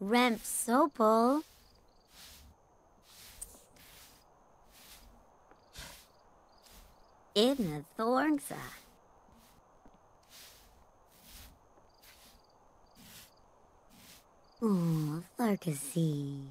Ramp Sopal. Ibna Thorngsa. Ooh, Tharkasy.